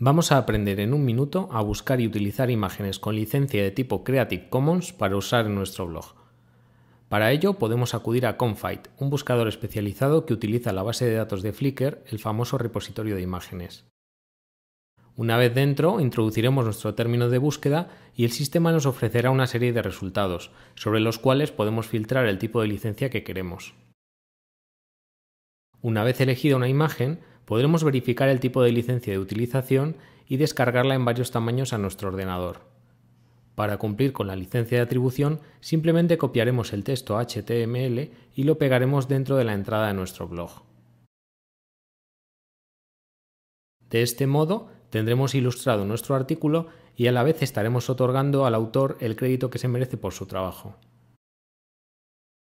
Vamos a aprender en un minuto a buscar y utilizar imágenes con licencia de tipo Creative Commons para usar en nuestro blog. Para ello podemos acudir a Confite, un buscador especializado que utiliza la base de datos de Flickr, el famoso repositorio de imágenes. Una vez dentro, introduciremos nuestro término de búsqueda y el sistema nos ofrecerá una serie de resultados, sobre los cuales podemos filtrar el tipo de licencia que queremos. Una vez elegida una imagen, podremos verificar el tipo de licencia de utilización y descargarla en varios tamaños a nuestro ordenador. Para cumplir con la licencia de atribución, simplemente copiaremos el texto HTML y lo pegaremos dentro de la entrada de nuestro blog. De este modo, tendremos ilustrado nuestro artículo y a la vez estaremos otorgando al autor el crédito que se merece por su trabajo.